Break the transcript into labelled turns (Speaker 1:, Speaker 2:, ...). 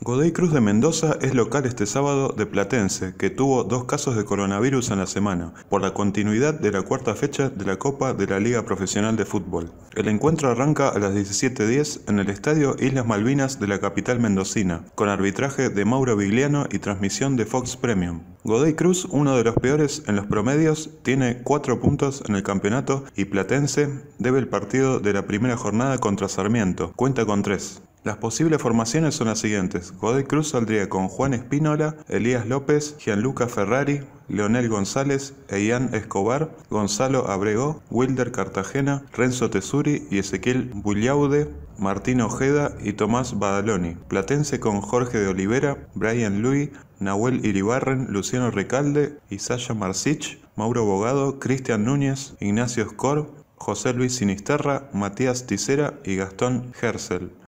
Speaker 1: Godoy Cruz de Mendoza es local este sábado de Platense, que tuvo dos casos de coronavirus en la semana, por la continuidad de la cuarta fecha de la Copa de la Liga Profesional de Fútbol. El encuentro arranca a las 17.10 en el Estadio Islas Malvinas de la capital mendocina, con arbitraje de Mauro Vigliano y transmisión de Fox Premium. Godoy Cruz, uno de los peores en los promedios, tiene cuatro puntos en el campeonato y Platense debe el partido de la primera jornada contra Sarmiento, cuenta con tres. Las posibles formaciones son las siguientes. Godoy Cruz saldría con Juan Espínola, Elías López, Gianluca Ferrari, Leonel González, Eian Escobar, Gonzalo Abrego, Wilder Cartagena, Renzo Tesuri y Ezequiel Bullaude, Martín Ojeda y Tomás Badaloni. Platense con Jorge de Olivera, Brian Lui, Nahuel Iribarren, Luciano Recalde, Isaya Marsich; Mauro Bogado, Cristian Núñez, Ignacio Scor, José Luis Sinisterra, Matías Tisera y Gastón Hersel.